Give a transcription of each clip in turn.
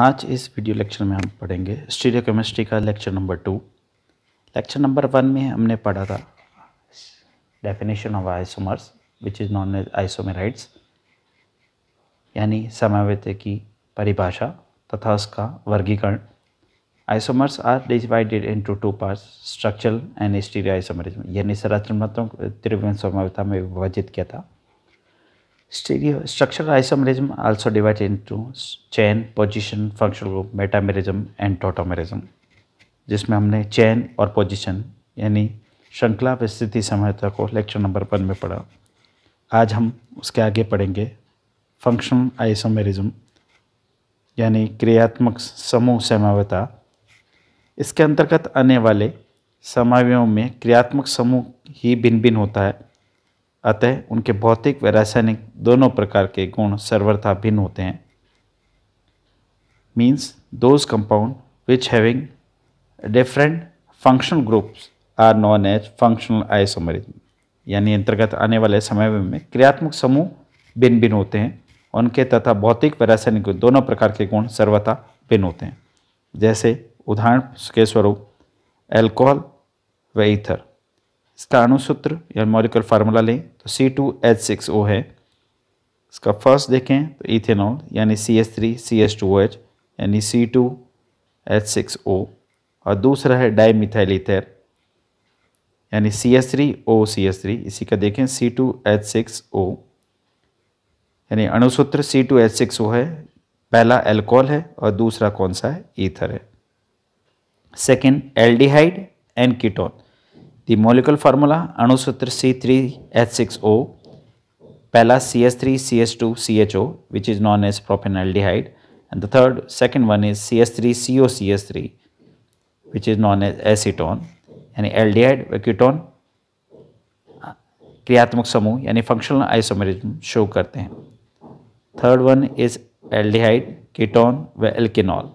आज इस video lecture में हम पढ़ेंगे स्टीरियो केमिस्ट्री का lecture number two lecture number one में हमने पढ़ा था definition of isomers which is known as isomerides यानी समावृत्य की परिभाषा तथा उसका वर्गीकरण isomers are divided into two parts structural and stereo isomerism यानी संरचनात्मक त्रिवेन्द्र समावृता में विभाजित किया था Stereo structural isomerism also divided into chain position functional group metamerism and tautomerism जिसमें हमने चैन और पोजीशन यानी श्रृंखला स्थिति समयता को लेक्चर नंबर वन में पढ़ा आज हम उसके आगे पढ़ेंगे फंक्शनल आइसोमेरिज्म यानी क्रियात्मक समूह समावता इसके अंतर्गत आने वाले समावयों में क्रियात्मक समूह ही भिन्न भिन्न होता है अतः उनके भौतिक व रासायनिक दोनों प्रकार के गुण सर्वथा भिन्न होते हैं those compound which having different functional groups are known known functional आई isomerism यानी अंतर्गत आने वाले समय में क्रियात्मक समूह भिन्न भिन्न होते हैं उनके तथा भौतिक व रासायनिक दोनों प्रकार के गुण सर्वथा भिन्न होते हैं जैसे उदाहरण के स्वरूप एल्कोहल व ईथर स्टाणु सूत्र या मॉलिकुलर फार्मूला लें तो C two H six O है इसका फर्स्ट देखें तो इथेनॉल यानी C S three C S two H यानी C two H six O और दूसरा है डाईमिथाइल इथेर यानी C S three O C S three इसी का देखें C two H six O यानी अणुसूत्र C two H six O है पहला एल्कोहल है और दूसरा कौन सा है ईथर है second aldehyde and ketone The molecular formula Anusutra C3H6O, Pala CS3CH2CHO, which is known as propynaldehyde, and the third, second one is CS3COCS3, which is known as acetone, यानी एल्डिहाइड व ketone क्रियात्मक समूह यानी functional isomerism show करते हैं third one is aldehyde ketone व alkenol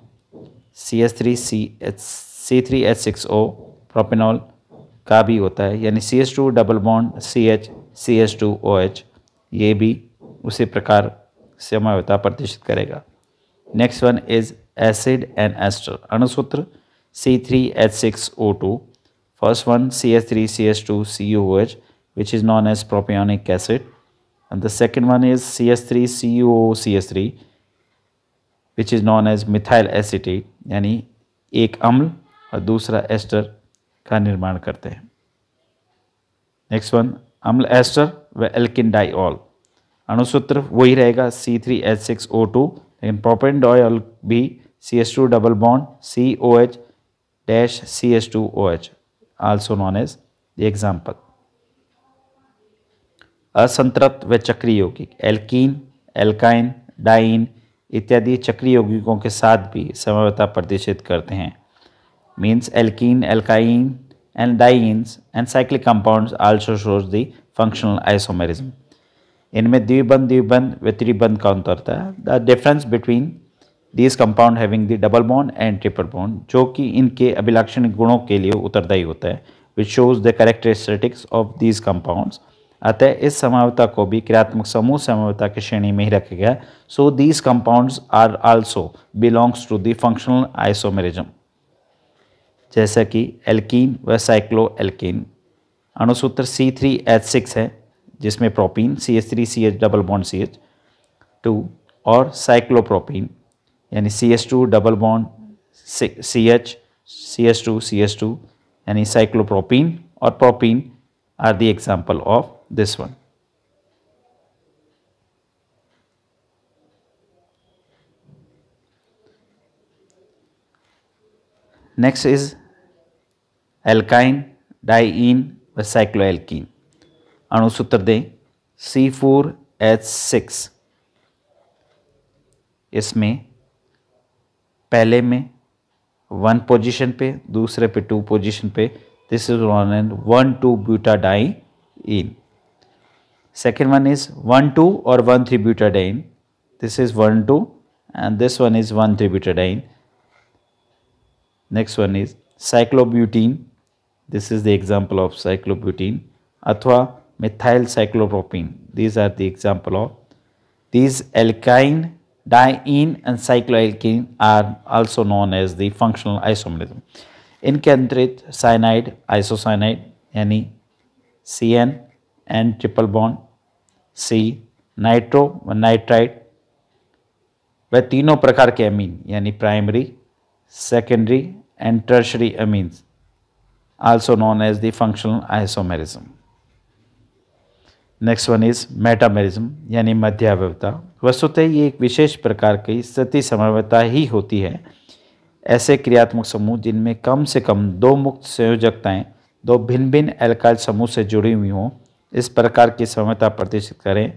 C S three C H C three H six O propenol का भी होता है यानी C S two double bond C H C S two O H ये भी उसी प्रकार समयता प्रदर्शित करेगा next one is acid and ester अणुसूत्र C three H six O to first one C S three C S two C O H which is known as acid and the second one is C S three C U O C S three which is known as methyl acetate यानी एक अम्ल और दूसरा ester निर्माण करते हैं next one अम्ल ester व एल्किन डाईऑल अणुसूत्र वही रहेगा C three H six O two लेकिन प्रोपेन डॉयल भी C S two double bond सी O H dash C S two O H also known as example असंतृप्त व चक्रीय यौगिक एल्कीन एल्काइन डाइन इत्यादि चक्रीय यौगिकों के साथ भी समवता प्रदर्शित करते हैं means alkene, alkyne and dienes and cyclic compounds also shows the functional isomerism. इनमें द्विबंध द्विबंध व्यतिबंध का अंतर होता है the difference between this compound having the double bond and triple bond जो कि इनके अभिलाक्षणिक गुणों के लिए उत्तरदायी होता है which shows the characteristics of these compounds अतः इस समावता को भी क्रियात्मक समूह समावता की श्रेणी में ही रखा गया so these compound are also belongs to the functional isomerism जैसा कि एल्कीन व साइक्लो एल्किन अणुसूत्र सी थ्री एच सिक्स है जिसमें propene C H three C H double bond C H two और साइक्लोप्रोपीन यानी C H two double bond C H C H two C H two यानी cyclopropene और propene are the example of this one Next is alkyne, diene, or cycloalkene. अणुसूत्र दें C four H six इसमें पहले में one position पे दूसरे पे two position पे this is one and one two butadiene second one is one two और one three butadiene this is one two and this one is one three butadiene next one is cyclobutene this is the example of cyclobutene athwa methyl cyclopropene these are the example of these alkyne diene and cycloalkene are also known as the functional isomerism इनकेंद्रित cyanide isocyanide यानी C N N triple bond C nitro व nitride वह तीनों प्रकार के amine यानी primary secondary and tertiary amines also known as the functional isomerism. Next one is metamerism यानी मध्यावयवता वस्तुतः ये एक विशेष प्रकार की सती समवयता ही होती है ऐसे क्रियात्मक समूह जिनमें कम से कम दो मुक्त संयोजकताएं दो भिन्न भिन्न एल्काइल समूह से जुड़ी हुई हों इस प्रकार की समयता प्रदर्शित करें